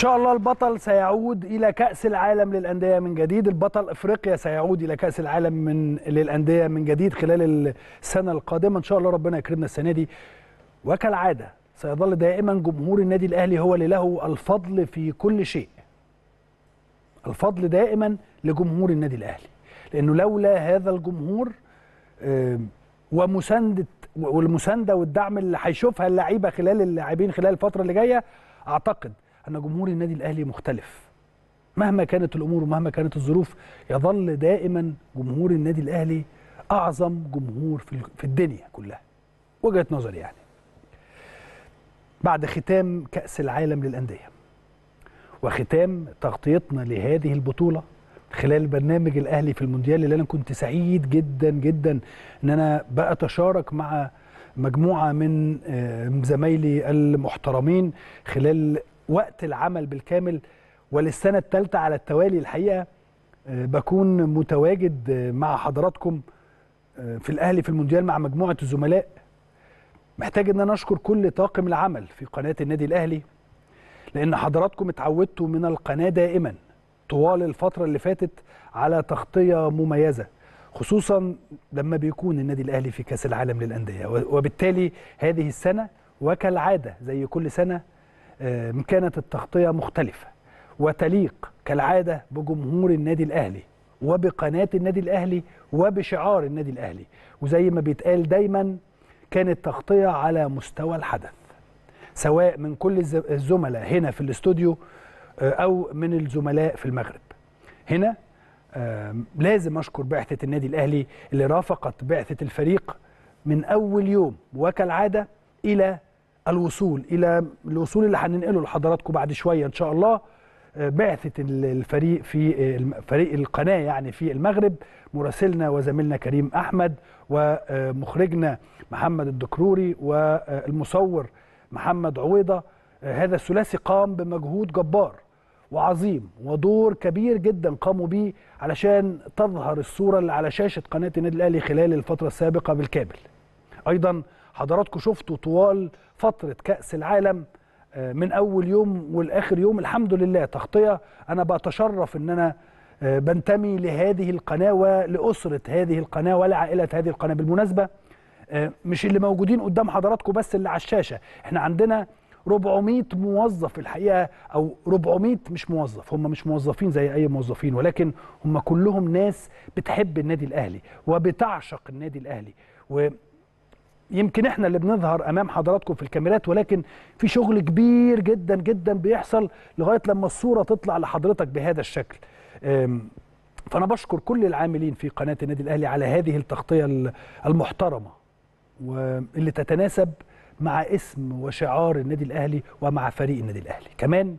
شاء الله البطل سيعود الى كاس العالم للانديه من جديد البطل افريقيا سيعود الى كاس العالم من للانديه من جديد خلال السنه القادمه ان شاء الله ربنا يكرمنا السنه دي وكالعاده سيظل دائما جمهور النادي الاهلي هو اللي له الفضل في كل شيء الفضل دائما لجمهور النادي الاهلي لانه لولا هذا الجمهور آه، ومسانده والمسانده والدعم اللي هيشوفها اللعيبه خلال اللاعبين خلال الفتره اللي جايه اعتقد أن جمهور النادي الأهلي مختلف مهما كانت الأمور ومهما كانت الظروف يظل دائما جمهور النادي الأهلي أعظم جمهور في الدنيا كلها وجهة نظري يعني بعد ختام كأس العالم للأندية وختام تغطيتنا لهذه البطولة خلال برنامج الأهلي في المونديال اللي أنا كنت سعيد جدا جدا أن أنا بأتشارك مع مجموعة من آه، زمايلي المحترمين خلال وقت العمل بالكامل وللسنة الثالثة على التوالي الحقيقة آه، بكون متواجد آه، مع حضراتكم آه، في الأهلي في المونديال مع مجموعة الزملاء محتاج ان انا اشكر كل طاقم العمل في قناه النادي الاهلي لان حضراتكم اتعودتوا من القناه دائما طوال الفتره اللي فاتت على تغطيه مميزه خصوصا لما بيكون النادي الاهلي في كاس العالم للانديه وبالتالي هذه السنه وكالعاده زي كل سنه آه، كانت التغطية مختلفة وتليق كالعادة بجمهور النادي الأهلي وبقناة النادي الأهلي وبشعار النادي الأهلي وزي ما بيتقال دايما كانت تغطية على مستوى الحدث سواء من كل الزملاء هنا في الاستوديو آه، أو من الزملاء في المغرب هنا آه، لازم أشكر بعثة النادي الأهلي اللي رافقت بعثة الفريق من أول يوم وكالعادة إلى الوصول الى الوصول اللي هننقله لحضراتكم بعد شويه ان شاء الله آه، بعثه الفريق في فريق القناه يعني في المغرب مراسلنا وزميلنا كريم احمد ومخرجنا آه، محمد الدكروري والمصور آه، محمد عويضه هذا الثلاثي قام بمجهود جبار وعظيم ودور كبير جدا قاموا به علشان تظهر الصوره اللي على شاشه قناه النادي الاهلي خلال الفتره السابقه بالكامل. ايضا حضراتكم شفتوا طوال فتره كاس العالم آه، من اول يوم والاخر يوم الحمد لله تغطيه انا بتشرف ان انا آه، بنتمي لهذه القناه ولاسره هذه القناه ولعائله هذه القناه بالمناسبه آه، مش اللي موجودين قدام حضراتكم بس اللي على الشاشه احنا عندنا 400 موظف الحقيقه او 400 مش موظف هم مش موظفين زي اي موظفين ولكن هم كلهم ناس بتحب النادي الاهلي وبتعشق النادي الاهلي و يمكن احنا اللي بنظهر امام حضراتكم في الكاميرات ولكن في شغل كبير جدا جدا بيحصل لغايه لما الصوره تطلع لحضرتك بهذا الشكل فانا بشكر كل العاملين في قناه النادي الاهلي على هذه التغطيه المحترمه واللي تتناسب مع اسم وشعار النادي الاهلي ومع فريق النادي الاهلي كمان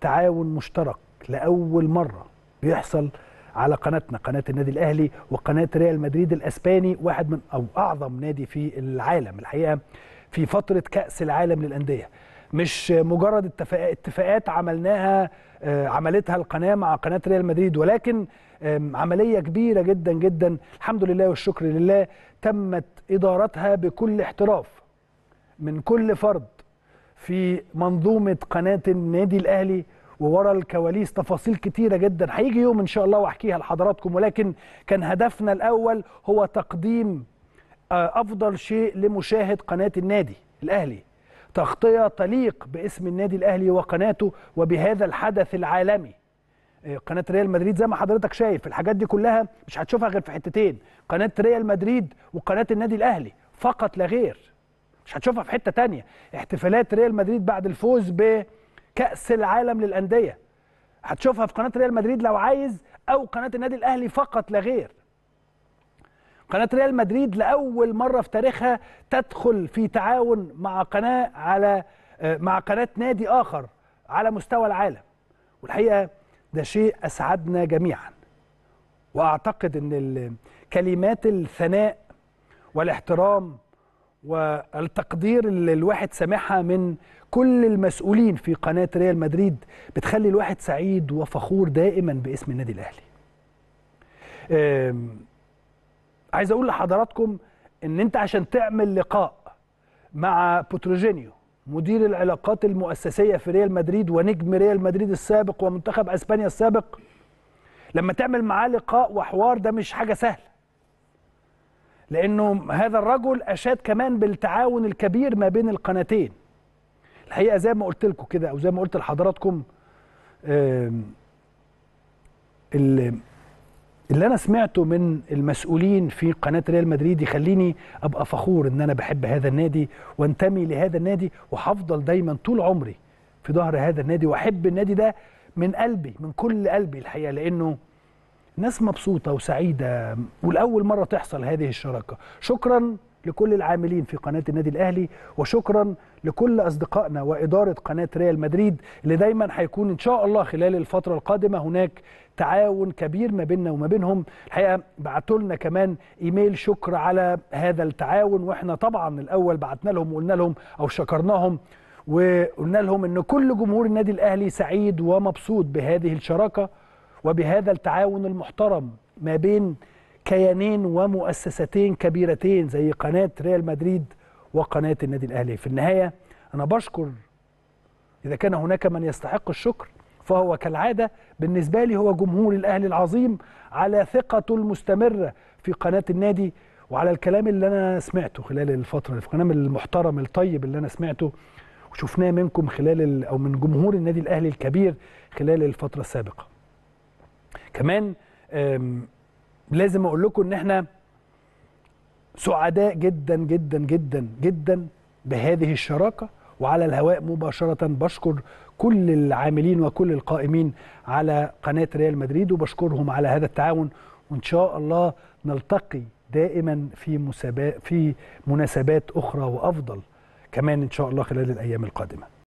تعاون مشترك لاول مره بيحصل على قناتنا قناه النادي الاهلي وقناه ريال مدريد الاسباني واحد من او اعظم نادي في العالم الحقيقه في فتره كاس العالم للانديه مش مجرد اتفاقات عملناها آه، عملتها القناه مع قناه ريال مدريد ولكن عمليه كبيره جدا جدا الحمد لله والشكر لله تمت ادارتها بكل احتراف من كل فرد في منظومه قناه النادي الاهلي وورا الكواليس تفاصيل كتيره جدا هيجي يوم ان شاء الله واحكيها لحضراتكم ولكن كان هدفنا الاول هو تقديم آه، افضل شيء لمشاهد قناه النادي الاهلي تغطيه تليق باسم النادي الاهلي وقناته وبهذا الحدث العالمي آه، قناه ريال مدريد زي ما حضرتك شايف الحاجات دي كلها مش هتشوفها غير في حتتين قناه ريال مدريد وقناه النادي الاهلي فقط لا غير مش هتشوفها في حته تانية احتفالات ريال مدريد بعد الفوز ب كاس العالم للانديه هتشوفها في قناه ريال مدريد لو عايز او قناه النادي الاهلي فقط لا غير قناه ريال مدريد لاول مره في تاريخها تدخل في تعاون مع قناه على آه، مع قناه نادي اخر على مستوى العالم والحقيقه ده شيء اسعدنا جميعا واعتقد ان كلمات الثناء والاحترام والتقدير اللي الواحد سامعها من كل المسؤولين في قناة ريال مدريد بتخلي الواحد سعيد وفخور دائما باسم النادي الأهلي عايز أقول لحضراتكم أن أنت عشان تعمل لقاء مع بوتروجينيو مدير العلاقات المؤسسية في ريال مدريد ونجم ريال مدريد السابق ومنتخب أسبانيا السابق لما تعمل معاه لقاء وحوار ده مش حاجة سهلة لأنه هذا الرجل أشاد كمان بالتعاون الكبير ما بين القناتين الحقيقة زي ما قلت لكم كده أو زي ما قلت لحضراتكم اللي أنا سمعته من المسؤولين في قناة ريال مدريد يخليني أبقى فخور إن أنا بحب هذا النادي وانتمي لهذا النادي وهفضل دايما طول عمري في ظهر هذا النادي وأحب النادي ده من قلبي من كل قلبي الحقيقة لأنه ناس مبسوطة وسعيدة والأول مرة تحصل هذه الشراكة شكرا لكل العاملين في قناة النادي الأهلي وشكرا لكل أصدقائنا وإدارة قناة ريال مدريد اللي دايما هيكون إن شاء الله خلال الفترة القادمة هناك تعاون كبير ما بيننا وما بينهم الحقيقة بعتوا لنا كمان إيميل شكر على هذا التعاون وإحنا طبعا الأول بعتنا لهم وقلنا لهم أو شكرناهم وقلنا لهم إن كل جمهور النادي الأهلي سعيد ومبسوط بهذه الشراكة وبهذا التعاون المحترم ما بين كيانين ومؤسستين كبيرتين زي قناة ريال مدريد وقناة النادي الأهلي في النهاية أنا بشكر إذا كان هناك من يستحق الشكر فهو كالعادة بالنسبة لي هو جمهور الأهلي العظيم على ثقته المستمرة في قناة النادي وعلى الكلام اللي أنا سمعته خلال الفترة الكلام المحترم الطيب اللي أنا سمعته وشفناه منكم خلال أو من جمهور النادي الأهلي الكبير خلال الفترة السابقة كمان لازم اقول لكم ان احنا سعداء جدا جدا جدا جدا بهذه الشراكه وعلى الهواء مباشره بشكر كل العاملين وكل القائمين على قناه ريال مدريد وبشكرهم على هذا التعاون وان شاء الله نلتقي دائما في في مناسبات اخرى وافضل كمان ان شاء الله خلال الايام القادمه